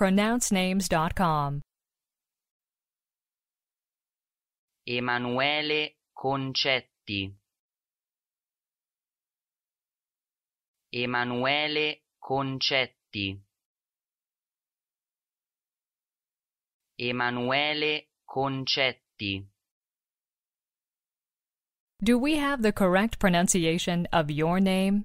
pronouncenames.com. Emanuele Concetti. Emanuele Concetti. Emanuele Concetti. Do we have the correct pronunciation of your name?